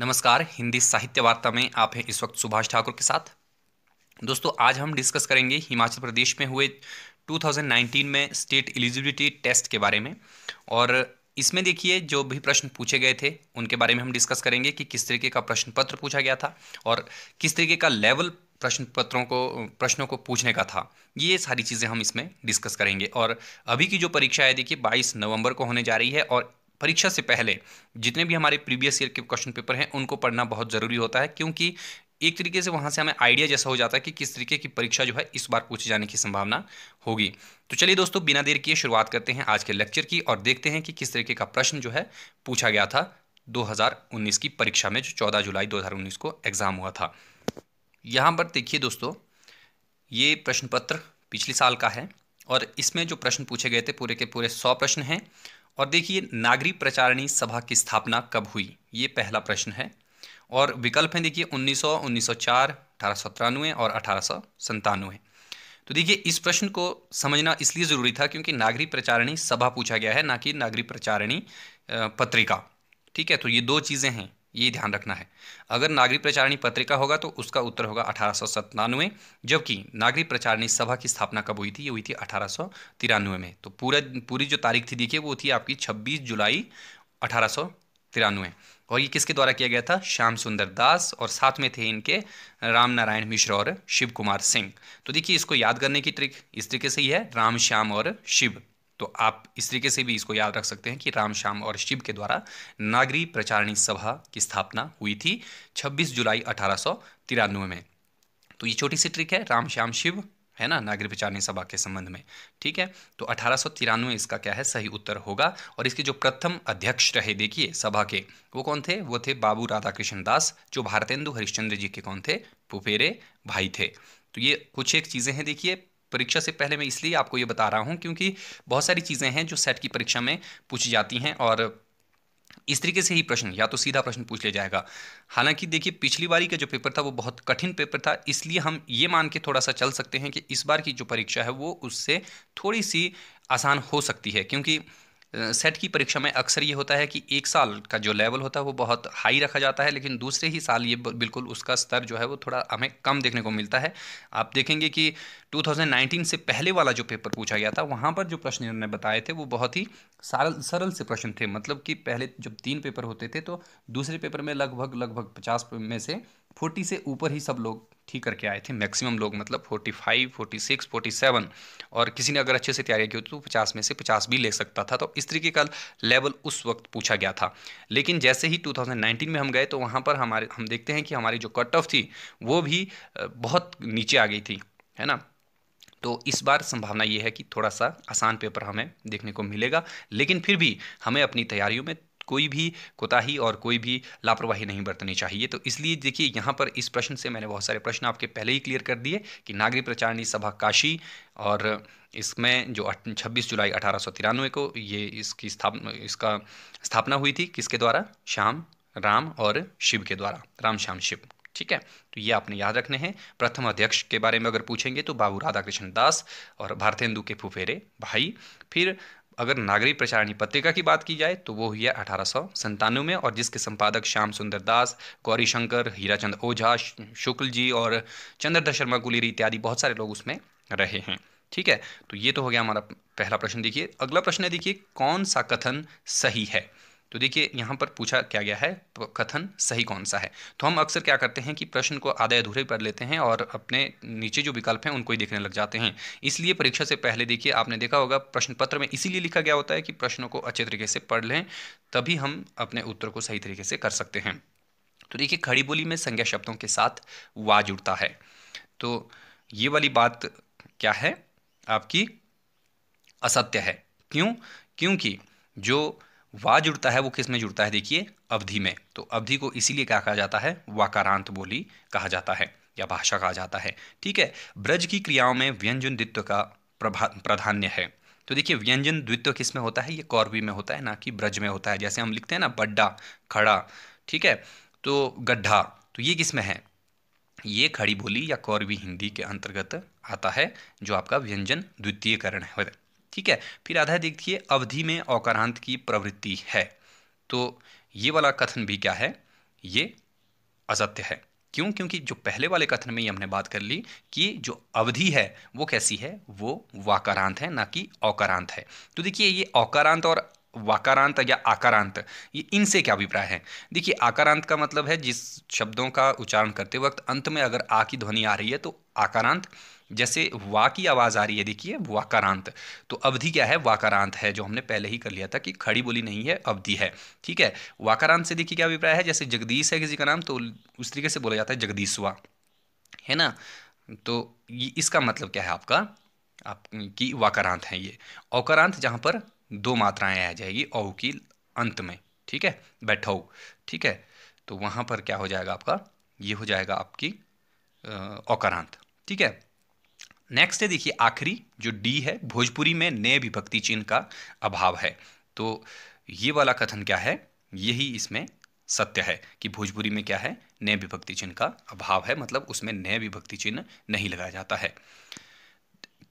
नमस्कार हिंदी साहित्य वार्ता में आप हैं इस वक्त सुभाष ठाकुर के साथ दोस्तों आज हम डिस्कस करेंगे हिमाचल प्रदेश में हुए 2019 में स्टेट एलिजिबिलिटी टेस्ट के बारे में और इसमें देखिए जो भी प्रश्न पूछे गए थे उनके बारे में हम डिस्कस करेंगे कि किस तरीके का प्रश्न पत्र पूछा गया था और किस तरीके का लेवल प्रश्न पत्रों को प्रश्नों को पूछने का था ये सारी चीज़ें हम इसमें डिस्कस करेंगे और अभी की जो परीक्षा है देखिए 22 नवंबर को होने जा रही है और परीक्षा से पहले जितने भी हमारे प्रीवियस ईयर के क्वेश्चन पेपर हैं उनको पढ़ना बहुत ज़रूरी होता है क्योंकि एक तरीके से वहाँ से हमें आइडिया जैसा हो जाता है कि किस तरीके की परीक्षा जो है इस बार पूछे जाने की संभावना होगी तो चलिए दोस्तों बिना देर किए शुरुआत करते हैं आज के लेक्चर की और देखते हैं कि किस तरीके का प्रश्न जो है पूछा गया था 2019 की परीक्षा में जो 14 जुलाई 2019 को एग्ज़ाम हुआ था यहाँ पर देखिए दोस्तों ये प्रश्न पत्र पिछले साल का है और इसमें जो प्रश्न पूछे गए थे पूरे के पूरे सौ प्रश्न हैं और देखिए नागरी प्रचारणी सभा की स्थापना कब हुई ये पहला प्रश्न है और विकल्प हैं देखिए 1900, 1904, अठारह और अठारह तो देखिए इस प्रश्न को समझना इसलिए ज़रूरी था क्योंकि नागरी प्रचारणी सभा पूछा गया है ना कि नागरी प्रचारणी पत्रिका ठीक है तो ये दो चीज़ें हैं ये ध्यान रखना है अगर नागरिक प्रचारणी पत्रिका होगा तो उसका उत्तर होगा अठारह जबकि नागरिक प्रचारणी सभा की स्थापना कब हुई थी ये हुई थी अठारह में तो पूरा पूरी जो तारीख थी देखिए वो थी आपकी छब्बीस जुलाई अठारह तिरानवे और ये किसके द्वारा किया गया था श्याम सुंदर दास और साथ में थे इनके राम नारायण मिश्र और शिव कुमार सिंह तो देखिए इसको याद करने की ट्रिक इस तरीके से ही है राम श्याम और शिव तो आप इस तरीके से भी इसको याद रख सकते हैं कि राम श्याम और शिव के द्वारा नागरी प्रचारणी सभा की स्थापना हुई थी 26 जुलाई अठारह में तो ये छोटी सी ट्रिक है राम श्याम शिव है ना नागरी प्रचारणी सभा के संबंध में ठीक है तो अठारह इसका क्या है सही उत्तर होगा और इसके जो प्रथम अध्यक्ष रहे देखिए सभा के वो कौन थे वो थे बाबू राधाकृष्ण दास जो भारतेंदु हरिश्चंद्र जी के कौन थे पुपेरे भाई थे तो ये कुछ एक चीज़ें हैं देखिए परीक्षा से पहले मैं इसलिए आपको ये बता रहा हूँ क्योंकि बहुत सारी चीज़ें हैं जो सेट की परीक्षा में पूछी जाती हैं और इस तरीके से ही प्रश्न या तो सीधा प्रश्न पूछ लिया जाएगा हालांकि देखिए पिछली बारी का जो पेपर था वो बहुत कठिन पेपर था इसलिए हम ये मान के थोड़ा सा चल सकते हैं कि इस बार की जो परीक्षा है वो उससे थोड़ी सी आसान हो सकती है क्योंकि सेट की परीक्षा में अक्सर ये होता है कि एक साल का जो लेवल होता है वो बहुत हाई रखा जाता है लेकिन दूसरे ही साल ये बिल्कुल उसका स्तर जो है वो थोड़ा हमें कम देखने को मिलता है आप देखेंगे कि 2019 से पहले वाला जो पेपर पूछा गया था वहाँ पर जो प्रश्न इन्होंने बताए थे वो बहुत ही सरल सरल से प्रश्न थे मतलब कि पहले जब तीन पेपर होते थे तो दूसरे पेपर में लगभग लगभग पचास में से फोर्टी से ऊपर ही सब लोग ठीक करके आए थे मैक्सिमम लोग मतलब 45, 46, 47 और किसी ने अगर अच्छे से तैयारी की होती तो 50 में से 50 भी ले सकता था तो इस तरीके का लेवल उस वक्त पूछा गया था लेकिन जैसे ही 2019 में हम गए तो वहाँ पर हमारे हम देखते हैं कि हमारी जो कट ऑफ थी वो भी बहुत नीचे आ गई थी है ना तो इस बार संभावना ये है कि थोड़ा सा आसान पेपर हमें देखने को मिलेगा लेकिन फिर भी हमें अपनी तैयारियों में कोई भी कोताही और कोई भी लापरवाही नहीं बरतनी चाहिए तो इसलिए देखिए यहाँ पर इस प्रश्न से मैंने बहुत सारे प्रश्न आपके पहले ही क्लियर कर दिए कि नागरिक प्रचारणी सभा काशी और इसमें जो 26 जुलाई अठारह को ये इसकी स्थापना इसका स्थापना हुई थी किसके द्वारा श्याम राम और शिव के द्वारा राम श्याम शिव ठीक है तो ये आपने याद रखने हैं प्रथम अध्यक्ष के बारे में अगर पूछेंगे तो बाबू राधाकृष्ण दास और भारतेंदु के फुफेरे भाई फिर अगर नागरी प्रसारणी पत्रिका की बात की जाए तो वो हुई है अठारह में और जिसके संपादक श्याम सुंदर दास गौरी शंकर हीराचंद ओझा शुक्ल जी और चंद्रधर शर्मा गुलेरी इत्यादि बहुत सारे लोग उसमें रहे हैं ठीक है तो ये तो हो गया हमारा पहला प्रश्न देखिए अगला प्रश्न है देखिए कौन सा कथन सही है तो देखिए यहाँ पर पूछा क्या गया है कथन सही कौन सा है तो हम अक्सर क्या करते हैं कि प्रश्न को आधे अधूरे पढ़ लेते हैं और अपने नीचे जो विकल्प हैं उनको ही देखने लग जाते हैं इसलिए परीक्षा से पहले देखिए आपने देखा होगा प्रश्न पत्र में इसीलिए लिखा गया होता है कि प्रश्नों को अच्छे तरीके से पढ़ लें तभी हम अपने उत्तर को सही तरीके से कर सकते हैं तो देखिए खड़ी बोली में संज्ञा शब्दों के साथ वा जुड़ता है तो ये वाली बात क्या है आपकी असत्य है क्यों क्योंकि जो वा जुड़ता है वो किस में जुड़ता है देखिए अवधि में तो अवधि को इसीलिए क्या कहा जाता है वाकारांत बोली कहा जाता है या भाषा कहा जाता है ठीक है ब्रज की क्रियाओं में व्यंजन द्वित्व का प्राधान्य है तो देखिए व्यंजन द्वित्व किस में होता है ये कौरवी में होता है ना कि ब्रज में होता है जैसे हम लिखते हैं ना बड्डा खड़ा ठीक है तो गड्ढा तो ये किस में है ये खड़ी बोली या कौरवी हिंदी के अंतर्गत आता है जो आपका व्यंजन द्वितीयकरण है ठीक है फिर आधा देखिए अवधि में औकरांत की प्रवृत्ति है तो ये वाला कथन भी क्या है ये असत्य है क्यों क्योंकि जो पहले वाले कथन में ही हमने बात कर ली कि जो अवधि है वो कैसी है वो वाकारांत है ना कि औकारांत है तो देखिए ये औकारांत और वाकारांत या आकारांत ये इनसे क्या अभिप्राय है देखिए आकारांत का मतलब है जिस शब्दों का उच्चारण करते वक्त अंत में अगर आ की ध्वनि आ रही है तो आकारांत जैसे वा की आवाज़ आ रही है देखिए वाकारांत तो अवधि क्या है वाकारांत है जो हमने पहले ही कर लिया था कि खड़ी बोली नहीं है अवधि है ठीक है वाकारांत से देखिए क्या अभिप्राय है जैसे जगदीश है किसी का नाम तो उस तरीके से बोला जाता है जगदीशवा है ना तो ये इसका मतलब क्या है आपका आप की वाकारांत है ये औकारांत जहाँ पर दो मात्राएँ आ जाएगी औ की अंत में ठीक है बैठो ठीक है तो वहाँ पर क्या हो जाएगा आपका ये हो जाएगा आपकी औकारांत ठीक है नेक्स्ट है देखिए आखिरी जो डी है भोजपुरी में नए विभक्ति चिन्ह का अभाव है तो ये वाला कथन क्या है यही इसमें सत्य है कि भोजपुरी में क्या है नए विभक्ति चिन्ह का अभाव है मतलब उसमें नए विभक्ति चिन्ह नहीं लगाया जाता है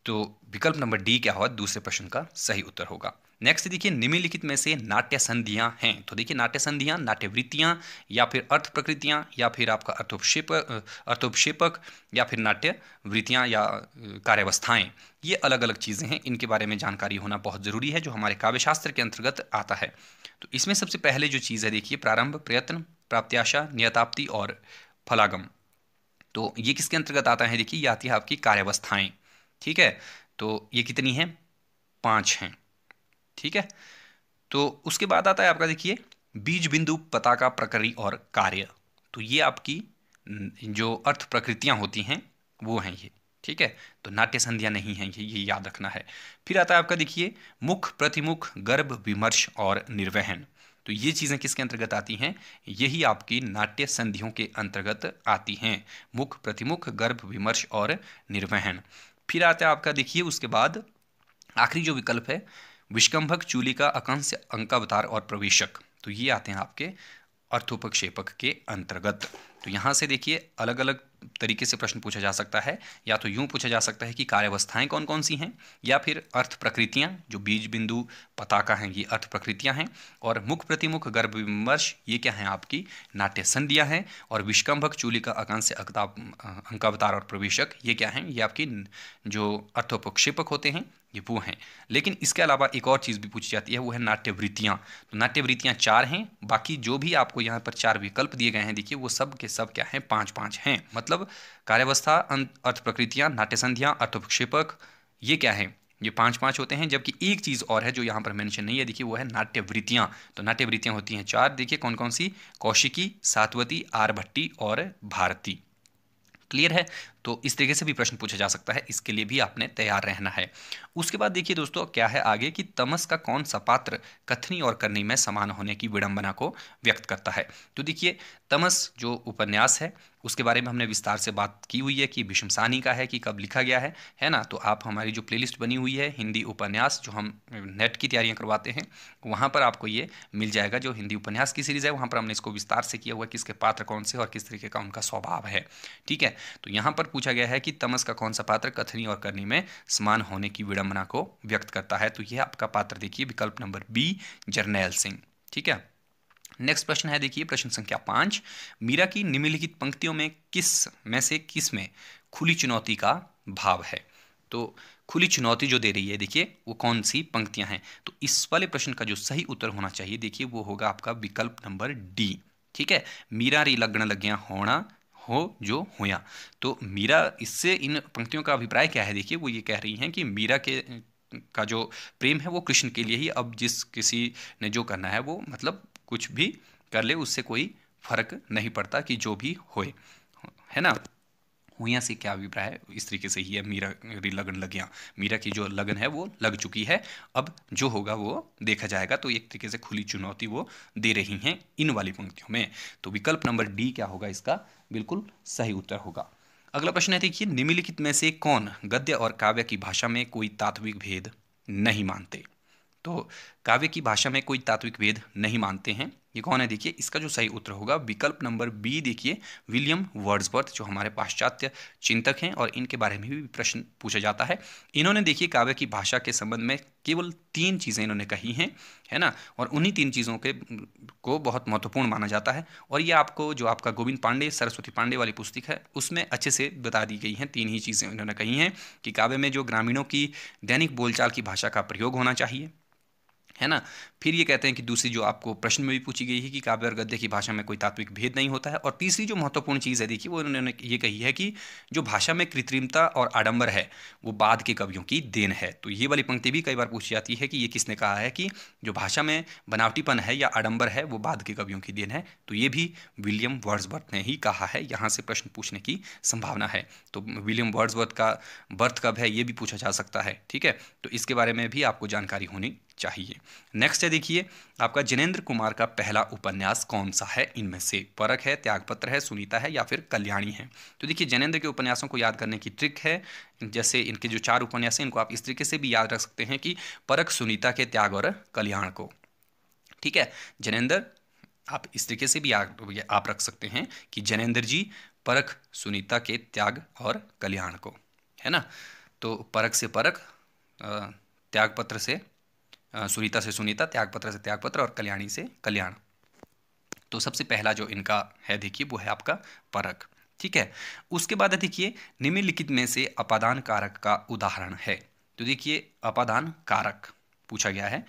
तो विकल्प नंबर डी क्या हुआ दूसरे प्रश्न का सही उत्तर होगा नेक्स्ट देखिए निम्नलिखित में से नाट्य संधियां हैं तो देखिए नाट्य संधियां नाट्य वृत्तियां या फिर अर्थ प्रकृतियां या फिर आपका अर्थोपक्षेपक अर्थोपक्षेपक या फिर नाट्य वृत्तियां या कार्यवस्थाएं ये अलग अलग चीज़ें हैं इनके बारे में जानकारी होना बहुत ज़रूरी है जो हमारे काव्यशास्त्र के अंतर्गत आता है तो इसमें सबसे पहले जो चीज़ है देखिए प्रारंभ प्रयत्न प्राप्त्याशा नियताप्ति और फलागम तो ये किसके अंतर्गत आता है देखिए ये आती है आपकी कार्यवस्थाएँ ठीक है तो ये कितनी हैं पाँच हैं ठीक है तो उसके बाद आता है आपका देखिए बीज बिंदु पता का प्रकृति और कार्य तो ये आपकी जो अर्थ प्रकृतियां होती हैं वो हैं ये ठीक है तो नाट्य संध्या नहीं है ये ये याद रखना है फिर आता है आपका देखिए मुख प्रतिमुख गर्भ विमर्श और निर्वहन तो ये चीज़ें किसके अंतर्गत आती हैं यही आपकी नाट्य संधियों के अंतर्गत आती हैं मुख प्रतिमुख गर्भ विमर्श और निर्वहन फिर आता है आपका देखिए उसके बाद आखिरी जो विकल्प है विष्कम्भक चूलिका अकंश अंकावतार और प्रवेशक तो ये आते हैं आपके अर्थोपक्षेपक के अंतर्गत तो यहाँ से देखिए अलग अलग तरीके से प्रश्न पूछा जा सकता है या तो यूँ पूछा जा सकता है कि कार्यवस्थाएँ कौन कौन सी हैं या फिर अर्थ प्रकृतियाँ जो बीज बिंदु पताका हैं ये अर्थ प्रकृतियाँ हैं और मुख प्रतिमुख गर्भ विमर्श ये क्या है आपकी नाट्य संधिया है और विष्कम्भक का अकांश अंकावतार और प्रवेशक ये क्या हैं ये आपकी जो अर्थोपक्षेपक होते हैं ये वो हैं लेकिन इसके अलावा एक और चीज़ भी पूछी जाती है वो है नाट्यवृत्तियाँ तो नाट्यवृत्तियाँ चार हैं बाकी जो भी आपको यहाँ पर चार विकल्प दिए गए हैं देखिए वो सब के सब क्या हैं पाँच पाँच हैं मतलब कार्यवस्था अर्थ प्रकृतियाँ नाट्य संधियाँ अर्थक्षेपक ये क्या है ये पाँच पाँच होते हैं जबकि एक चीज़ और है जो यहाँ पर मेंशन नहीं है देखिए वो है नाट्यवृत्तियाँ तो नाट्यवृत्तियाँ होती हैं चार देखिए कौन कौन सी कौशिकी सातवती आर भट्टी और भारती क्लियर है तो इस तरीके से भी प्रश्न पूछा जा सकता है इसके लिए भी आपने तैयार रहना है उसके बाद देखिए दोस्तों क्या है आगे कि तमस का कौन सा पात्र कथनी और करनी में समान होने की विडंबना को व्यक्त करता है तो देखिए तमस जो उपन्यास है उसके बारे में हमने विस्तार से बात की हुई है कि भीष्मसानी का है कि कब लिखा गया है है ना तो आप हमारी जो प्लेलिस्ट बनी हुई है हिंदी उपन्यास जो हम नेट की तैयारियां करवाते हैं वहाँ पर आपको ये मिल जाएगा जो हिंदी उपन्यास की सीरीज़ है वहाँ पर हमने इसको विस्तार से किया हुआ है कि इसके पात्र कौन से और किस तरीके का उनका स्वभाव है ठीक है तो यहाँ पर पूछा गया है कि तमस का कौन सा पात्र कथनी और करनी में समान होने की विडंबना को व्यक्त करता है तो यह आपका पात्र देखिए विकल्प नंबर बी जर्नैल सिंह ठीक है नेक्स्ट प्रश्न है देखिए प्रश्न संख्या पांच मीरा की निम्नलिखित पंक्तियों में किस में से किस में खुली चुनौती का भाव है तो खुली चुनौती जो दे रही है देखिए वो कौन सी पंक्तियां हैं तो इस वाले प्रश्न का जो सही उत्तर होना चाहिए देखिए वो होगा आपका विकल्प नंबर डी ठीक है मीरा री लगन लग्या होना हो जो होया तो मीरा इससे इन पंक्तियों का अभिप्राय क्या है देखिए वो ये कह रही हैं कि मीरा के का जो प्रेम है वो कृष्ण के लिए ही अब जिस किसी ने जो करना है वो मतलब कुछ भी कर ले उससे कोई फर्क नहीं पड़ता कि जो भी होए है ना हुआ से क्या अभिप्राय है इस तरीके से ही है मीरा लगन लग गया मीरा की जो लगन है वो लग चुकी है अब जो होगा वो देखा जाएगा तो एक तरीके से खुली चुनौती वो दे रही हैं इन वाली पंक्तियों में तो विकल्प नंबर डी क्या होगा इसका बिल्कुल सही उत्तर होगा अगला प्रश्न है देखिए निम्नलिखित में से कौन गद्य और काव्य की भाषा में कोई तात्विक भेद नहीं मानते तो काव्य की भाषा में कोई तात्विक भेद नहीं मानते हैं ये कौन है देखिए इसका जो सही उत्तर होगा विकल्प नंबर बी देखिए विलियम वर्ड्सवर्थ जो हमारे पाश्चात्य चिंतक हैं और इनके बारे में भी प्रश्न पूछा जाता है इन्होंने देखिए काव्य की भाषा के संबंध में केवल तीन चीज़ें इन्होंने कही हैं है ना और उन्हीं तीन चीज़ों के को बहुत महत्वपूर्ण माना जाता है और ये आपको जो आपका गोविंद पांडे सरस्वती पांडे वाली पुस्तक है उसमें अच्छे से बता दी गई हैं तीन ही चीज़ें इन्होंने कही हैं कि काव्य में जो ग्रामीणों की दैनिक बोलचाल की भाषा का प्रयोग होना चाहिए है ना फिर ये कहते हैं कि दूसरी जो आपको प्रश्न में भी पूछी गई है कि काव्य और गद्य की भाषा में कोई तात्विक भेद नहीं होता है और तीसरी जो महत्वपूर्ण चीज़ है देखिए वो उन्होंने ये कही है कि जो भाषा में कृत्रिमता और आडंबर है वो बाद के कवियों की देन है तो ये वाली पंक्ति भी कई बार पूछी जाती है कि ये किसने कहा है कि जो भाषा में बनावटीपन है या आडंबर है वो बाद के कवियों की देन है तो ये भी विलियम वर्ड्सवर्थ ने ही कहा है यहाँ से प्रश्न पूछने की संभावना है तो विलियम वर्ड्सवर्थ का बर्थ कब है ये भी पूछा जा सकता है ठीक है तो इसके बारे में भी आपको जानकारी होनी चाहिए नेक्स्ट है देखिए आपका जिनेन्द्र कुमार का पहला उपन्यास कौन सा है इनमें से परक है त्यागपत्र है सुनीता है या फिर कल्याणी है तो देखिए जिनेन्द्र के उपन्यासों को याद करने की ट्रिक है जैसे इनके जो चार उपन्यास हैं इनको आप इस तरीके से भी याद रख सकते हैं कि परख सुनीता के त्याग और कल्याण को ठीक है जनेन्द्र आप इस तरीके से भी याद आप रख सकते हैं कि जनेन्द्र जी परख सुनीता के त्याग और कल्याण को है ना तो परख से परख त्यागपत्र से सुनीता से सुनीता त्यागपत्र से त्यागपत्र और कल्याणी से कल्याण तो सबसे पहला जो इनका है देखिए वो है आपका परक ठीक है उसके बाद देखिए निम्नलिखित में से अपादान कारक का उदाहरण है तो देखिए अपादान कारक पूछा गया है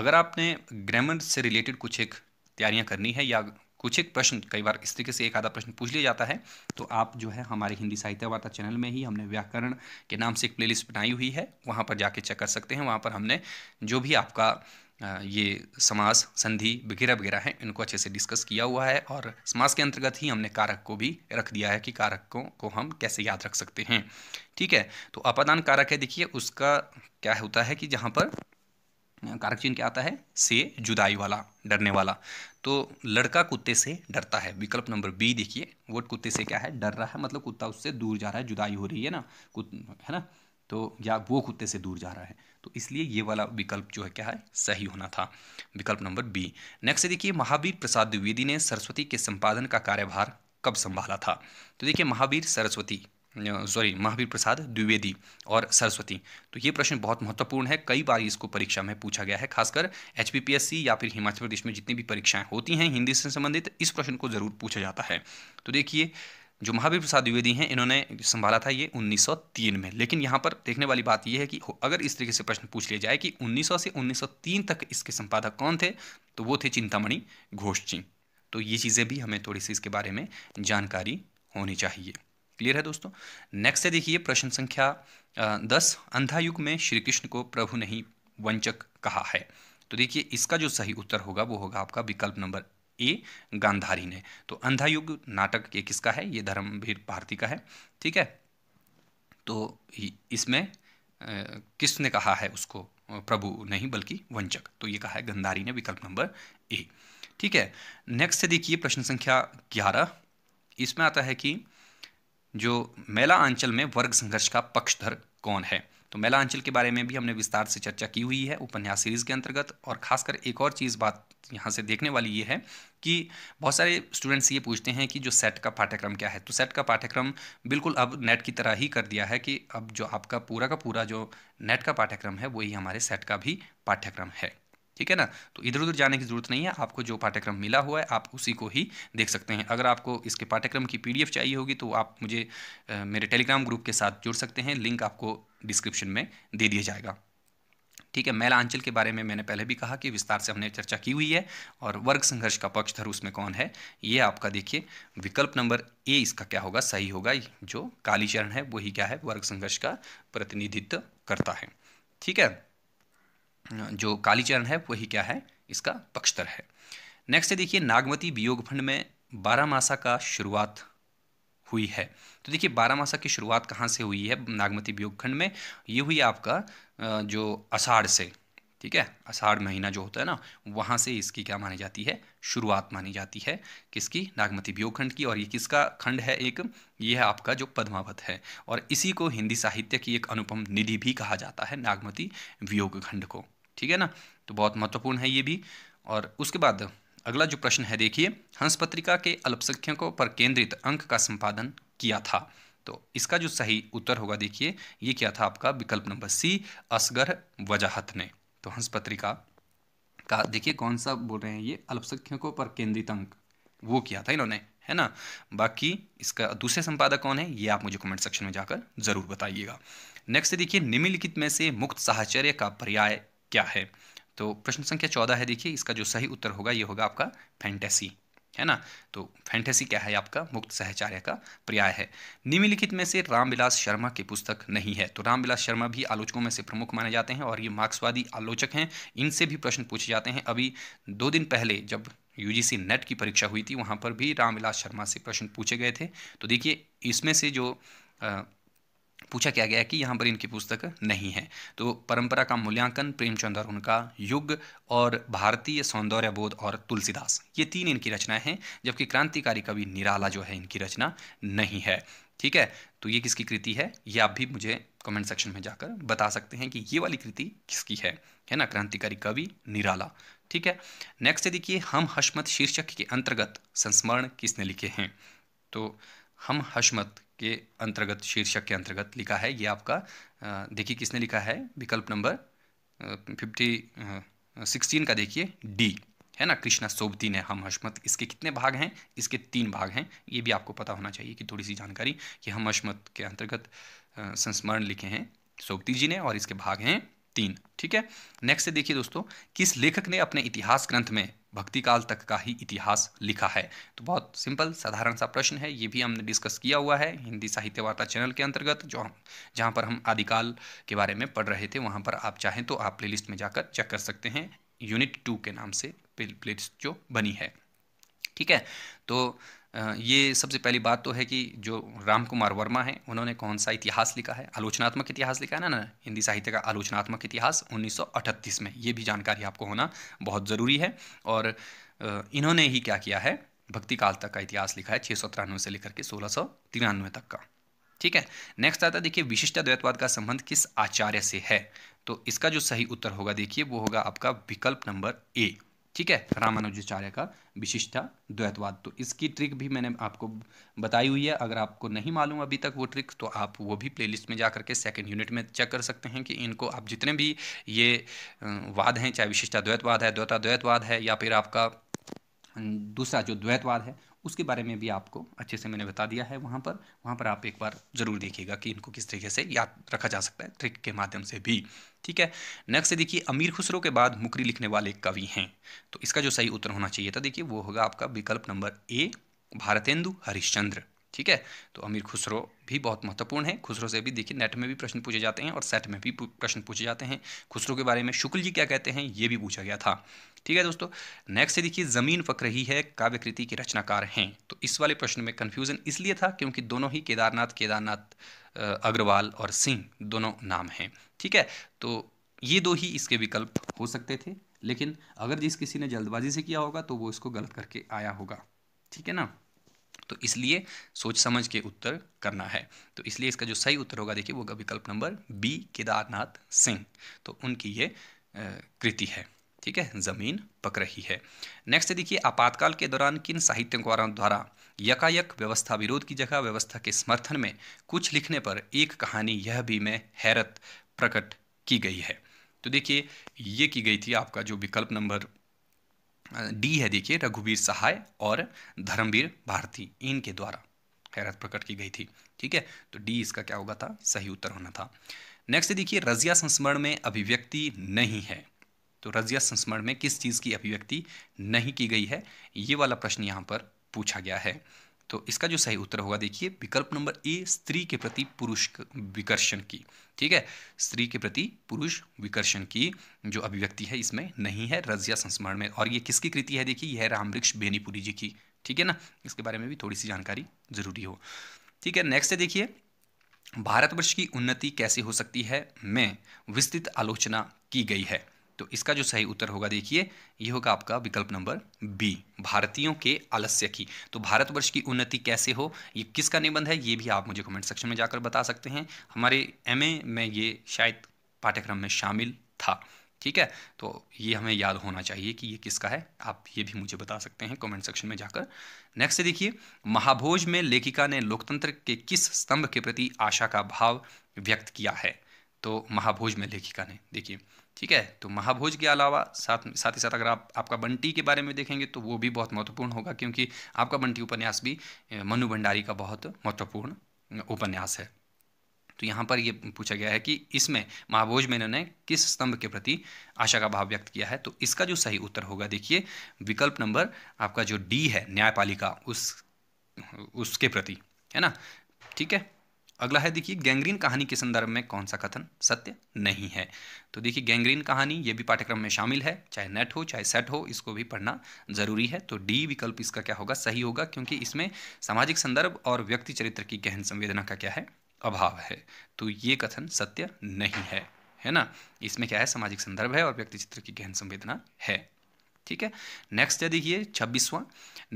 अगर आपने ग्रामर से रिलेटेड कुछ एक तैयारियां करनी है या कुछ एक प्रश्न कई बार इस तरीके से एक आधा प्रश्न पूछ लिया जाता है तो आप जो है हमारे हिंदी साहित्य वार्ता चैनल में ही हमने व्याकरण के नाम से एक प्लेलिस्ट बनाई हुई है वहाँ पर जाके चेक कर सकते हैं वहाँ पर हमने जो भी आपका ये समास संधि वगैरह वगैरह हैं इनको अच्छे से डिस्कस किया हुआ है और समास के अंतर्गत ही हमने कारक को भी रख दिया है कि कारकों को हम कैसे याद रख सकते हैं ठीक है तो अपादान कारक है देखिए उसका क्या होता है कि जहाँ पर कारक चिन्ह क्या आता है से जुदाई वाला डरने वाला तो लड़का कुत्ते से डरता है विकल्प नंबर बी देखिए वो कुत्ते से क्या है डर रहा है मतलब कुत्ता उससे दूर जा रहा है जुदाई हो रही है ना कुत है ना तो या वो कुत्ते से दूर जा रहा है तो इसलिए ये वाला विकल्प जो है क्या है सही होना था विकल्प नंबर बी नेक्स्ट देखिए महावीर प्रसाद द्विवेदी ने सरस्वती के संपादन का कार्यभार कब संभाला था तो देखिए महावीर सरस्वती सॉरी महावीर प्रसाद द्विवेदी और सरस्वती तो ये प्रश्न बहुत महत्वपूर्ण है कई बार इसको परीक्षा में पूछा गया है खासकर एच या फिर हिमाचल प्रदेश में जितनी भी परीक्षाएं होती हैं हिंदी से संबंधित इस प्रश्न को ज़रूर पूछा जाता है तो देखिए जो महावीर प्रसाद द्विवेदी हैं इन्होंने संभाला था ये 1903 में लेकिन यहाँ पर देखने वाली बात यह है कि अगर इस तरीके से प्रश्न पूछ लिया जाए कि 1900 से 1903 तक इसके संपादक कौन थे तो वो थे चिंतामणि घोष जी तो ये चीज़ें भी हमें थोड़ी सी इसके बारे में जानकारी होनी चाहिए क्लियर है दोस्तों नेक्स्ट है देखिए प्रश्न संख्या दस अंधा युग में श्री कृष्ण को प्रभु नहीं वंचक कहा है तो देखिए इसका जो सही उत्तर होगा वो होगा आपका विकल्प नंबर ए गांधारी ने तो अंधा युग नाटक ये किसका है ये धर्मवीर भारती का है ठीक है तो इसमें किसने कहा है उसको प्रभु नहीं बल्कि वंचक तो ये कहा है गंधारी ने विकल्प नंबर ए ठीक है नेक्स्ट से देखिए प्रश्न संख्या ग्यारह इसमें आता है कि जो मेला अंचल में वर्ग संघर्ष का पक्षधर कौन है तो मेला अंचल के बारे में भी हमने विस्तार से चर्चा की हुई है उपन्यास सीरीज के अंतर्गत और खासकर एक और चीज़ बात यहाँ से देखने वाली ये है कि बहुत सारे स्टूडेंट्स ये पूछते हैं कि जो सेट का पाठ्यक्रम क्या है तो सेट का पाठ्यक्रम बिल्कुल अब नेट की तरह ही कर दिया है कि अब जो आपका पूरा का पूरा जो नेट का पाठ्यक्रम है वही हमारे सेट का भी पाठ्यक्रम है ठीक है ना तो इधर उधर जाने की ज़रूरत नहीं है आपको जो पाठ्यक्रम मिला हुआ है आप उसी को ही देख सकते हैं अगर आपको इसके पाठ्यक्रम की पीडीएफ चाहिए होगी तो आप मुझे आ, मेरे टेलीग्राम ग्रुप के साथ जुड़ सकते हैं लिंक आपको डिस्क्रिप्शन में दे दिया जाएगा ठीक है मैला आंचल के बारे में मैंने पहले भी कहा कि विस्तार से हमने चर्चा की हुई है और वर्ग संघर्ष का पक्षधर उसमें कौन है ये आपका देखिए विकल्प नंबर ए इसका क्या होगा सही होगा जो कालीचरण है वही क्या है वर्ग संघर्ष का प्रतिनिधित्व करता है ठीक है जो कालीचरण है वही क्या है इसका पक्षतर है नेक्स्ट है देखिए नागमती वियोग फंड में बारह मासा का शुरुआत हुई है तो देखिए बारह मासा की शुरुआत कहाँ से हुई है नागमती वियोग खंड में ये हुई आपका जो अषाढ़ से ठीक है अषाढ़ महीना जो होता है ना वहाँ से इसकी क्या मानी जाती है शुरुआत मानी जाती है किसकी नागमती वियोग खंड की और ये किसका खंड है एक ये है आपका जो पद्मावत है और इसी को हिंदी साहित्य की एक अनुपम निधि भी कहा जाता है नागमती वियोग खंड को ठीक है ना तो बहुत महत्वपूर्ण है ये भी और उसके बाद अगला जो प्रश्न है देखिए हंस पत्रिका के अल्पसंख्यकों पर केंद्रित अंक का संपादन किया था तो इसका जो सही उत्तर होगा देखिए ये क्या था आपका विकल्प नंबर सी असगर वजाहत ने तो हंस पत्रिका का देखिए कौन सा बोल रहे हैं ये अल्पसंख्यकों पर केंद्रित अंक वो किया था इन्होंने है ना बाकी इसका दूसरे संपादक कौन है ये आप मुझे कमेंट सेक्शन में जाकर ज़रूर बताइएगा नेक्स्ट देखिए निम्नलिखित में से मुक्त साहचर्य का पर्याय क्या है तो प्रश्न संख्या चौदह है देखिए इसका जो सही उत्तर होगा ये होगा आपका फैंटेसी है ना तो फैंटेसी क्या है आपका मुक्त सहचार्य का पर्याय है निम्नलिखित में से रामविलास शर्मा की पुस्तक नहीं है तो रामविलास शर्मा भी आलोचकों में से प्रमुख माने जाते हैं और ये मार्क्सवादी आलोचक हैं इनसे भी प्रश्न पूछे जाते हैं अभी दो दिन पहले जब यूजीसी नेट की परीक्षा हुई थी वहाँ पर भी रामविलास शर्मा से प्रश्न पूछे गए थे तो देखिए इसमें से जो पूछा क्या गया कि यहाँ पर इनकी पुस्तक नहीं है तो परंपरा का मूल्यांकन प्रेमचंद और उनका युग और भारतीय सौंदर्य बोध और तुलसीदास ये तीन इनकी रचनाएं हैं जबकि क्रांतिकारी कवि निराला जो है इनकी रचना नहीं है ठीक है तो ये किसकी कृति है ये आप भी मुझे कमेंट सेक्शन में जाकर बता सकते हैं कि ये वाली कृति किसकी है है ना क्रांतिकारी कवि निराला ठीक है नेक्स्ट देखिए हम हशमत शीर्षक के अंतर्गत संस्मरण किसने लिखे हैं तो हम हशमत के अंतर्गत शीर्षक के अंतर्गत लिखा है ये आपका देखिए किसने लिखा है विकल्प नंबर फिफ्टी सिक्सटीन का देखिए डी है ना कृष्णा सोबती ने हम हशमत इसके कितने भाग हैं इसके तीन भाग हैं ये भी आपको पता होना चाहिए कि थोड़ी सी जानकारी कि हम हशमत के अंतर्गत संस्मरण लिखे हैं सोबती जी ने और इसके भाग हैं तीन ठीक है नेक्स्ट देखिए दोस्तों किस लेखक ने अपने इतिहास ग्रंथ में भक्ति काल तक का ही इतिहास लिखा है तो बहुत सिंपल साधारण सा प्रश्न है ये भी हमने डिस्कस किया हुआ है हिंदी साहित्य वार्ता चैनल के अंतर्गत जो हम जहाँ पर हम आदिकाल के बारे में पढ़ रहे थे वहाँ पर आप चाहें तो आप प्ले में जाकर चेक कर सकते हैं यूनिट टू के नाम से प्ले जो बनी है ठीक है तो ये सबसे पहली बात तो है कि जो राम कुमार वर्मा है उन्होंने कौन सा इतिहास लिखा है आलोचनात्मक इतिहास लिखा है ना ना हिंदी साहित्य का आलोचनात्मक इतिहास 1938 में ये भी जानकारी आपको होना बहुत ज़रूरी है और इन्होंने ही क्या किया है भक्ति काल तक का इतिहास लिखा है छः से लेकर के सोलह तक का ठीक है नेक्स्ट आता है देखिए विशिष्ट द्वैतवाद का संबंध किस आचार्य से है तो इसका जो सही उत्तर होगा देखिए वो होगा आपका विकल्प नंबर ए ठीक है रामानुजाचार्य का विशिष्टा द्वैतवाद तो इसकी ट्रिक भी मैंने आपको बताई हुई है अगर आपको नहीं मालूम अभी तक वो ट्रिक तो आप वो भी प्लेलिस्ट में जा करके सेकंड यूनिट में चेक कर सकते हैं कि इनको आप जितने भी ये वाद हैं चाहे विशिष्टा द्वैतवाद है द्वैता द्वैतवाद है या फिर आपका दूसरा जो द्वैतवाद है उसके बारे में भी आपको अच्छे से मैंने बता दिया है वहाँ पर वहाँ पर आप एक बार ज़रूर देखिएगा कि इनको किस तरीके से याद रखा जा सकता है ट्रिक के माध्यम से भी ठीक है नेक्स्ट देखिए अमीर खुसरो के बाद मुकरी लिखने वाले कवि हैं तो इसका जो सही उत्तर होना चाहिए था देखिए वो होगा आपका विकल्प नंबर ए भारतेंदु हरिश्चंद्र ठीक है तो अमीर खुसरो भी बहुत महत्वपूर्ण है खुसरो से भी देखिए नेट में भी प्रश्न पूछे जाते हैं और सेट में भी प्रश्न पूछे जाते हैं खुसरो के बारे में शुक्ल जी क्या कहते हैं ये भी पूछा गया था ठीक है दोस्तों नेक्स्ट देखिए ज़मीन फक रही है काव्य कृति के रचनाकार हैं तो इस वाले प्रश्न में कन्फ्यूज़न इसलिए था क्योंकि दोनों ही केदारनाथ केदारनाथ अग्रवाल और सिंह दोनों नाम हैं ठीक है तो ये दो ही इसके विकल्प हो सकते थे लेकिन अगर जिस किसी ने जल्दबाजी से किया होगा तो वो इसको गलत करके आया होगा ठीक है ना तो इसलिए सोच समझ के उत्तर करना है तो इसलिए इसका जो सही उत्तर होगा देखिए वो होगा विकल्प नंबर बी केदारनाथ सिंह तो उनकी ये कृति है ठीक है जमीन पक रही है नेक्स्ट देखिए आपातकाल के दौरान किन साहित्यकारों द्वारा यकायक व्यवस्था विरोध की जगह व्यवस्था के समर्थन में कुछ लिखने पर एक कहानी यह भी में हैरत प्रकट की गई है तो देखिए ये की गई थी आपका जो विकल्प नंबर डी है देखिए रघुवीर सहाय और धर्मवीर भारती इनके द्वारा हैरत प्रकट की गई थी ठीक है तो डी इसका क्या होगा था सही उत्तर होना था नेक्स्ट देखिए रजिया संस्मरण में अभिव्यक्ति नहीं है तो रजिया संस्मरण में किस चीज़ की अभिव्यक्ति नहीं की गई है ये वाला प्रश्न यहाँ पर पूछा गया है तो इसका जो सही उत्तर होगा देखिए विकल्प नंबर ए स्त्री के प्रति पुरुष विकर्षण की ठीक है स्त्री के प्रति पुरुष विकर्षण की जो अभिव्यक्ति है इसमें नहीं है रजिया संस्मरण में और ये किसकी कृति है देखिए यह रामवृक्ष बेनीपुरी जी की ठीक है ना इसके बारे में भी थोड़ी सी जानकारी जरूरी हो ठीक है नेक्स्ट है देखिए भारतवर्ष की उन्नति कैसे हो सकती है में विस्तृत आलोचना की गई है तो इसका जो सही उत्तर होगा देखिए ये होगा आपका विकल्प नंबर बी भारतीयों के आलस्य की तो भारतवर्ष की उन्नति कैसे हो ये किसका निबंध है ये भी आप मुझे कमेंट सेक्शन में जाकर बता सकते हैं हमारे एम में ये शायद पाठ्यक्रम में शामिल था ठीक है तो ये हमें याद होना चाहिए कि ये किसका है आप ये भी मुझे बता सकते हैं कमेंट सेक्शन में जाकर नेक्स्ट देखिए महाभोज में लेखिका ने लोकतंत्र के किस स्तंभ के प्रति आशा का भाव व्यक्त किया है तो महाभोज में लेखिका ने देखिए ठीक है तो महाभोज के अलावा साथ साथ ही साथ अगर आप आपका बंटी के बारे में देखेंगे तो वो भी बहुत महत्वपूर्ण होगा क्योंकि आपका बंटी उपन्यास भी मनु भंडारी का बहुत महत्वपूर्ण उपन्यास है तो यहाँ पर ये पूछा गया है कि इसमें महाभोज में इन्होंने किस स्तंभ के प्रति आशा का भाव व्यक्त किया है तो इसका जो सही उत्तर होगा देखिए विकल्प नंबर आपका जो डी है न्यायपालिका उस उसके प्रति है ना ठीक है अगला है देखिए गैंग्रीन कहानी के संदर्भ में कौन सा कथन सत्य नहीं है तो देखिए गैंग्रीन कहानी ये भी पाठ्यक्रम में शामिल है चाहे नेट हो चाहे सेट हो इसको भी पढ़ना जरूरी है तो डी विकल्प इसका क्या होगा सही होगा क्योंकि इसमें सामाजिक संदर्भ और व्यक्ति चरित्र की गहन संवेदना का क्या है अभाव है तो ये कथन सत्य नहीं है है ना इसमें क्या है सामाजिक संदर्भ है और व्यक्ति चित्र की गहन संवेदना है ठीक है नेक्स्ट यदि देखिए छब्बीसवां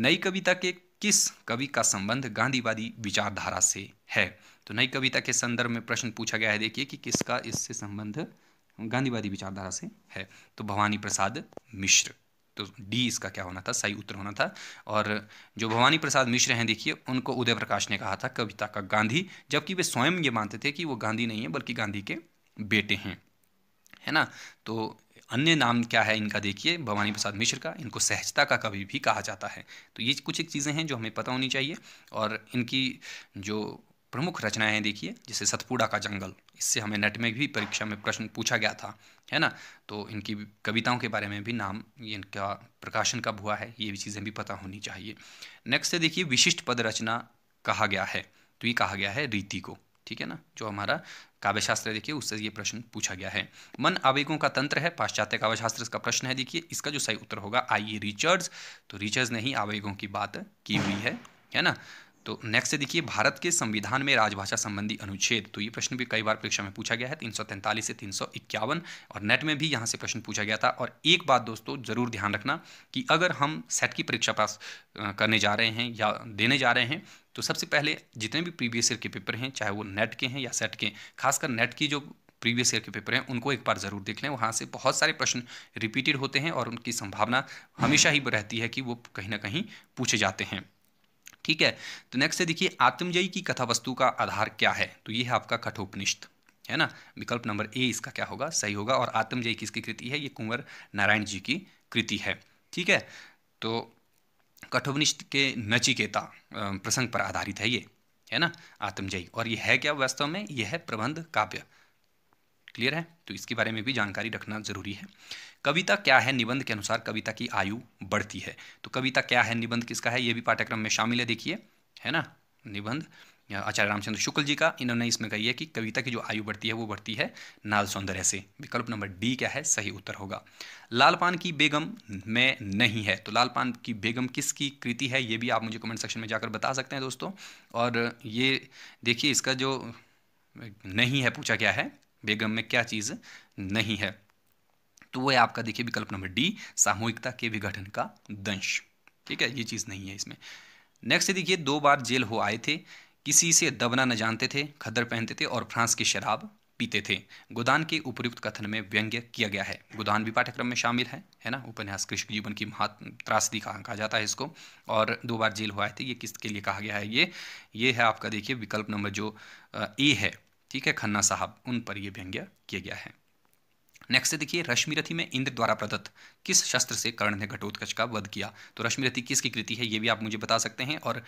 नई कविता के किस कवि का संबंध गांधीवादी विचारधारा से है तो नई कविता के संदर्भ में प्रश्न पूछा गया है देखिए कि किसका इससे संबंध गांधीवादी विचारधारा से है तो भवानी प्रसाद मिश्र तो डी इसका क्या होना था सही उत्तर होना था और जो भवानी प्रसाद मिश्र हैं देखिए उनको उदय प्रकाश ने कहा था कविता का गांधी जबकि वे स्वयं ये मानते थे कि वो गांधी नहीं है बल्कि गांधी के बेटे हैं है ना तो अन्य नाम क्या है इनका देखिए भवानी प्रसाद मिश्र का इनको सहजता का कवि भी कहा जाता है तो ये कुछ एक चीज़ें हैं जो हमें पता होनी चाहिए और इनकी जो प्रमुख रचनाएं हैं देखिए जैसे सतपुड़ा का जंगल इससे हमें नेट में भी परीक्षा में प्रश्न पूछा गया था है ना तो इनकी कविताओं के बारे में भी नाम इनका प्रकाशन कब हुआ है ये भी चीज़ें भी पता होनी चाहिए नेक्स्ट है देखिए विशिष्ट पद रचना कहा गया है तो ये कहा गया है रीति को ठीक है ना जो हमारा काव्यशास्त्र देखिए उससे ये प्रश्न पूछा गया है मन आवेगों का तंत्र है पाश्चात्य काव्यशास्त्र इसका प्रश्न है देखिए इसका जो सही उत्तर होगा आइए रिचर्ड्स तो रिचर्ड्स ने ही आवेगों की बात की हुई है है ना तो नेक्स्ट देखिए भारत के संविधान में राजभाषा संबंधी अनुच्छेद तो ये प्रश्न भी कई बार परीक्षा में पूछा गया है तीन से तीन और नेट में भी यहाँ से प्रश्न पूछा गया था और एक बात दोस्तों ज़रूर ध्यान रखना कि अगर हम सेट की परीक्षा पास करने जा रहे हैं या देने जा रहे हैं तो सबसे पहले जितने भी प्रीवियस ईयर के पेपर हैं चाहे वो नेट के हैं या सेट के खासकर नेट की जो प्रीवियस ईयर के पेपर हैं उनको एक बार ज़रूर देख लें वहाँ से बहुत सारे प्रश्न रिपीटेड होते हैं और उनकी संभावना हमेशा ही रहती है कि वो कहीं ना कहीं पूछे जाते हैं ठीक है तो नेक्स्ट है देखिए आत्मजयी की कथा वस्तु का आधार क्या है तो ये है आपका कठोपनिष्ठ है ना विकल्प नंबर ए इसका क्या होगा सही होगा और आत्मजयी किसकी कृति है ये कुंवर नारायण जी की कृति है ठीक है तो कठोपनिष्ठ के नचिकेता प्रसंग पर आधारित है ये है ना आत्मजयी और ये है क्या वास्तव में ये है प्रबंध काव्य क्लियर है तो इसके बारे में भी जानकारी रखना जरूरी है कविता क्या है निबंध के अनुसार कविता की आयु बढ़ती है तो कविता क्या है निबंध किसका है ये भी पाठ्यक्रम में शामिल है देखिए है ना निबंध आचार्य रामचंद्र शुक्ल जी का इन्होंने इसमें कही है कि कविता की जो आयु बढ़ती है वो बढ़ती है नाल सौंदर्य से विकल्प नंबर डी क्या है सही उत्तर होगा लालपान की बेगम में नहीं है तो लालपान की बेगम किसकी कृति है ये भी आप मुझे कमेंट सेक्शन में जाकर बता सकते हैं दोस्तों और ये देखिए इसका जो नहीं है पूछा गया है बेगम में क्या चीज़ नहीं है तो वह आपका देखिए विकल्प नंबर डी सामूहिकता के विघटन का दंश ठीक है ये चीज़ नहीं है इसमें नेक्स्ट देखिए दो बार जेल हो आए थे किसी से दबना न जानते थे खदर पहनते थे और फ्रांस की शराब पीते थे गोदान के उपयुक्त कथन में व्यंग्य किया गया है गोदान भी पाठ्यक्रम में शामिल है है ना उपन्यास कृष्ण जीवन की महा त्रासदी कहा, जाता है इसको और दो बार जेल हुआ थे ये किसके लिए कहा गया है ये ये है आपका देखिए विकल्प नंबर जो ए है ठीक है खन्ना साहब उन पर यह व्यंग्य किया गया है नेक्स्ट देखिए रश्मिरथी में इंद्र द्वारा प्रदत्त किस शस्त्र से कर्ण ने घटोत्कच का वध किया तो रश्मिरथी किसकी कृति है ये भी आप मुझे बता सकते हैं और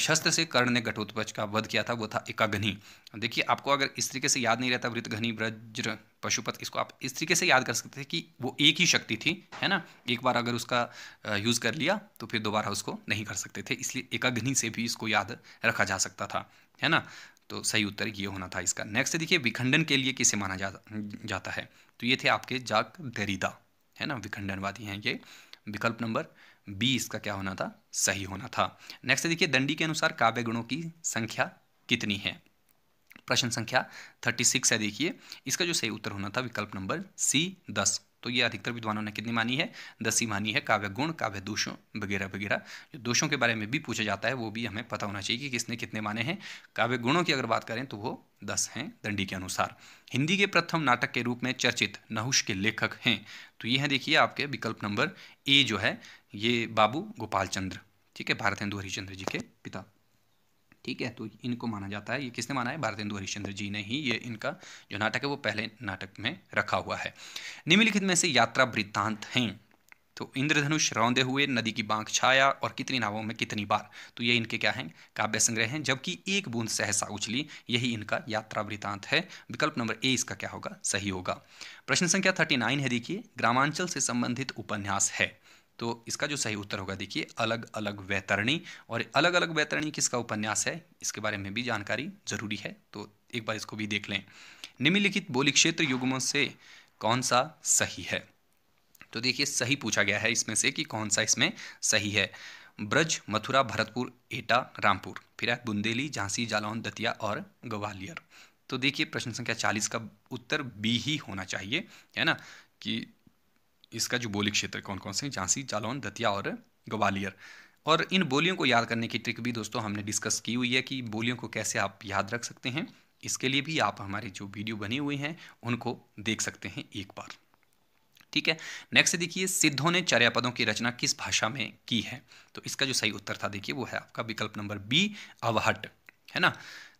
शस्त्र से कर्ण ने घटोत्पच का वध किया था वो था एकाघनी देखिए आपको अगर इस तरीके से याद नहीं रहता वृतघनी व्रज्र पशुपत इसको आप इस तरीके से याद कर सकते थे कि वो एक ही शक्ति थी है ना एक बार अगर उसका यूज़ कर लिया तो फिर दोबारा उसको नहीं कर सकते थे इसलिए एकाग्नि से भी इसको याद रखा जा सकता था है ना तो सही उत्तर ये होना था इसका नेक्स्ट देखिए विखंडन के लिए किसे माना जा, जाता है तो ये थे आपके जाक दरिदा है ना विखंडनवादी हैं ये विकल्प नंबर बी इसका क्या होना था सही होना था नेक्स्ट देखिए दंडी के अनुसार काव्य गुणों की संख्या कितनी है प्रश्न संख्या थर्टी सिक्स है देखिए इसका जो सही उत्तर होना था विकल्प नंबर सी दस तो ये अधिकतर विद्वानों ने कितनी मानी है दसी मानी है काव्य गुण काव्य दोषों वगैरह वगैरह जो दोषों के बारे में भी पूछा जाता है वो भी हमें पता होना चाहिए कि किसने कितने माने हैं काव्य गुणों की अगर बात करें तो वो दस हैं दंडी के अनुसार हिंदी के प्रथम नाटक के रूप में चर्चित नहुष के लेखक हैं तो ये हैं देखिए आपके विकल्प नंबर ए जो है ये बाबू गोपाल चंद्र ठीक है भारत हिंदू हरिचंद्र जी के पिता ठीक है तो इनको माना जाता है ये किसने माना है भारतेंदु हरिश्चंद्र जी ने ही ये इनका जो नाटक है वो पहले नाटक में रखा हुआ है निम्नलिखित में से यात्रा वृत्तांत हैं तो इंद्रधनुष रौंदे हुए नदी की बांक छाया और कितनी नावों में कितनी बार तो ये इनके क्या हैं काव्य संग्रह हैं जबकि एक बूंद सहसा उछली यही इनका यात्रा वृतांत है विकल्प नंबर ए इसका क्या होगा सही होगा प्रश्न संख्या थर्टी नाइन है देखिए ग्रामांचल से संबंधित उपन्यास है तो इसका जो सही उत्तर होगा देखिए अलग अलग वैतरणी और अलग अलग वैतरणी किसका उपन्यास है इसके बारे में भी जानकारी जरूरी है तो एक बार इसको भी देख लें निम्नलिखित बोली क्षेत्र युग्मों से कौन सा सही है तो देखिए सही पूछा गया है इसमें से कि कौन सा इसमें सही है ब्रज मथुरा भरतपुर एटा रामपुर फिर है बुंदेली झांसी जालौन दतिया और ग्वालियर तो देखिए प्रश्न संख्या चालीस का उत्तर बी ही होना चाहिए है ना कि इसका जो बोली क्षेत्र कौन कौन से झांसी जालौन दतिया और ग्वालियर और इन बोलियों को याद करने की ट्रिक भी दोस्तों हमने डिस्कस की हुई है कि बोलियों को कैसे आप याद रख सकते हैं इसके लिए भी आप हमारे जो वीडियो बने हुए हैं उनको देख सकते हैं एक बार ठीक है नेक्स्ट देखिए सिद्धों ने चर्यापदों की रचना किस भाषा में की है तो इसका जो सही उत्तर था देखिए वो है आपका विकल्प नंबर बी अवहट है ना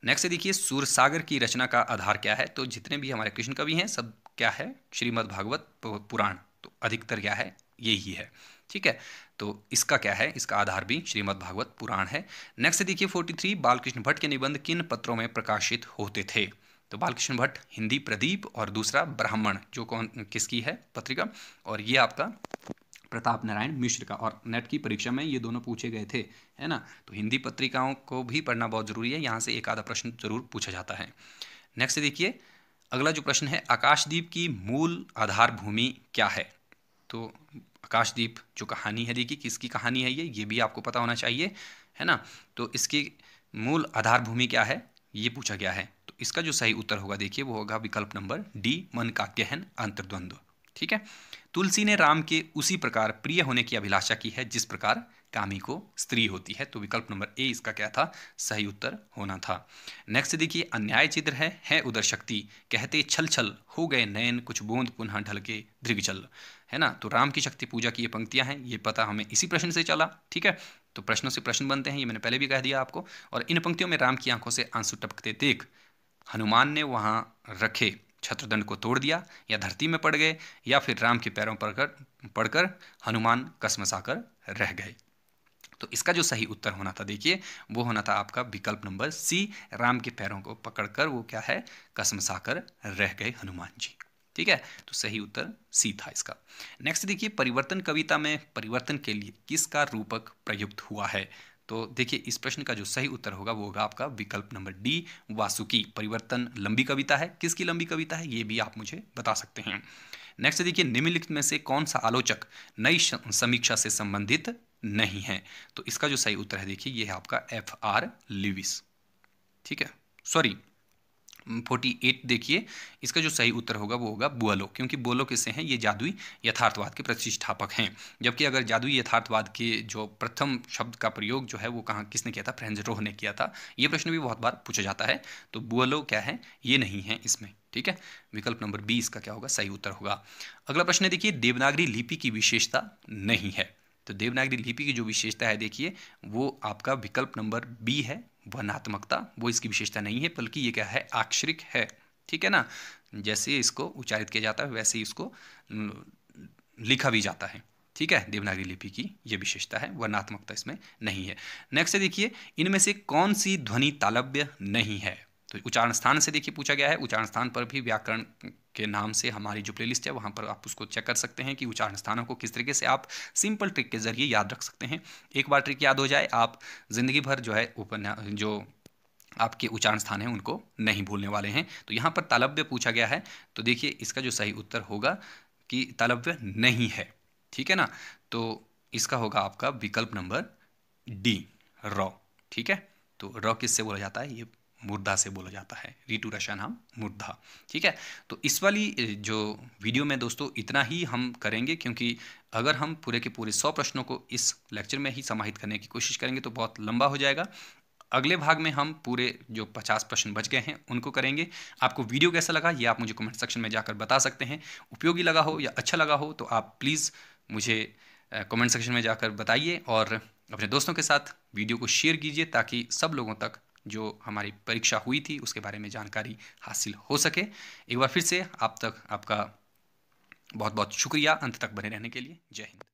नेक्स्ट देखिए सूरसागर की रचना का आधार क्या है तो जितने भी हमारे कृष्ण कवि हैं सब क्या है श्रीमद भागवत पुराण तो अधिकतर क्या है यही है ठीक है तो इसका क्या है इसका आधार भी श्रीमद् भागवत पुराण है नेक्स्ट देखिए 43 बालकृष्ण भट्ट के निबंध किन पत्रों में प्रकाशित होते थे तो बालकृष्ण भट्ट हिंदी प्रदीप और दूसरा ब्राह्मण जो कौन किसकी है पत्रिका और ये आपका प्रताप नारायण मिश्र का और नेट की परीक्षा में ये दोनों पूछे गए थे है ना तो हिंदी पत्रिकाओं को भी पढ़ना बहुत ज़रूरी है यहाँ से एक आधा प्रश्न जरूर पूछा जाता है नेक्स्ट देखिए अगला जो प्रश्न है आकाशदीप की मूल आधार भूमि क्या है तो आकाशदीप जो कहानी है देखिए किसकी कहानी है ये ये भी आपको पता होना चाहिए है ना तो इसकी मूल आधार भूमि क्या है ये पूछा गया है तो इसका जो सही उत्तर होगा देखिए वो होगा विकल्प नंबर डी मन का गहन अंतर्द्वंद्व ठीक है तुलसी ने राम के उसी प्रकार प्रिय होने की अभिलाषा की है जिस प्रकार कामी को स्त्री होती है तो विकल्प नंबर ए इसका क्या था सही उत्तर होना था नेक्स्ट देखिए अन्याय चित्र है है उधर शक्ति कहते छल छल हो गए नयन कुछ बूंद पुनः ढलके दृगचल है ना तो राम की शक्ति पूजा की ये पंक्तियां हैं ये पता हमें इसी प्रश्न से चला ठीक है तो प्रश्नों से प्रश्न बनते हैं ये मैंने पहले भी कह दिया आपको और इन पंक्तियों में राम की आंखों से आंसू टपकते देख हनुमान ने वहाँ रखे छत्रदंड को तोड़ दिया या धरती में पड़ गए या फिर राम के पैरों पर कर पड़कर हनुमान कसमसाकर रह गए तो इसका जो सही उत्तर होना था देखिए वो होना था आपका विकल्प नंबर सी राम के पैरों को पकड़कर वो क्या है कसम साकर रह गए हनुमान जी ठीक है तो सही उत्तर सी था इसका नेक्स्ट देखिए परिवर्तन कविता में परिवर्तन के लिए किसका रूपक प्रयुक्त हुआ है तो देखिए इस प्रश्न का जो सही उत्तर होगा वो होगा आपका विकल्प नंबर डी वासुकी परिवर्तन लंबी कविता है किसकी लंबी कविता है ये भी आप मुझे बता सकते हैं नेक्स्ट देखिए निम्नलिखित में से कौन सा आलोचक नई समीक्षा से संबंधित नहीं है तो इसका जो सही उत्तर है देखिए ये है आपका एफ आर लिविस ठीक है सॉरी फोर्टी एट देखिए इसका जो सही उत्तर होगा वो होगा बुअलो क्योंकि बुअलो किसे हैं ये जादुई यथार्थवाद के प्रतिष्ठापक हैं जबकि अगर जादुई यथार्थवाद के जो प्रथम शब्द का प्रयोग जो है वो कहाँ किसने किया था फ्रेंजरोह ने किया था ये प्रश्न भी बहुत बार पूछा जाता है तो बुअलो क्या है ये नहीं है इसमें ठीक है विकल्प नंबर बी इसका क्या होगा सही उत्तर होगा अगला प्रश्न देखिए देवनागरी लिपि की विशेषता नहीं है तो देवनागरी लिपि की जो विशेषता है देखिए वो आपका विकल्प नंबर बी है वर्णात्मकता वो इसकी विशेषता नहीं है बल्कि ये क्या है आक्षरिक है ठीक है ना जैसे इसको उच्चारित किया जाता है वैसे ही इसको लिखा भी जाता है ठीक है देवनागरी लिपि की ये विशेषता है वर्णात्मकता इसमें नहीं है नेक्स्ट देखिए इनमें से कौन सी ध्वनि तालव्य नहीं है तो उच्चारण स्थान से देखिए पूछा गया है उच्चारण स्थान पर भी व्याकरण के नाम से हमारी जो प्लेलिस्ट है वहाँ पर आप उसको चेक कर सकते हैं कि उच्चारण स्थानों को किस तरीके से आप सिंपल ट्रिक के जरिए याद रख सकते हैं एक बार ट्रिक याद हो जाए आप जिंदगी भर जो है उपन्यास जो आपके उच्चारण स्थान हैं उनको नहीं भूलने वाले हैं तो यहाँ पर तालव्य पूछा गया है तो देखिए इसका जो सही उत्तर होगा कि तालव्य नहीं है ठीक है ना तो इसका होगा आपका विकल्प नंबर डी रॉ ठीक है तो रॉ किससे बोला जाता है ये मुर्दा से बोला जाता है रीटू रशा नाम मुर्दा ठीक है तो इस वाली जो वीडियो में दोस्तों इतना ही हम करेंगे क्योंकि अगर हम पूरे के पूरे सौ प्रश्नों को इस लेक्चर में ही समाहित करने की कोशिश करेंगे तो बहुत लंबा हो जाएगा अगले भाग में हम पूरे जो 50 प्रश्न बच गए हैं उनको करेंगे आपको वीडियो कैसा लगा ये आप मुझे कमेंट सेक्शन में जाकर बता सकते हैं उपयोगी लगा हो या अच्छा लगा हो तो आप प्लीज़ मुझे कमेंट सेक्शन में जाकर बताइए और अपने दोस्तों के साथ वीडियो को शेयर कीजिए ताकि सब लोगों तक जो हमारी परीक्षा हुई थी उसके बारे में जानकारी हासिल हो सके एक बार फिर से आप तक आपका बहुत बहुत शुक्रिया अंत तक बने रहने के लिए जय हिंद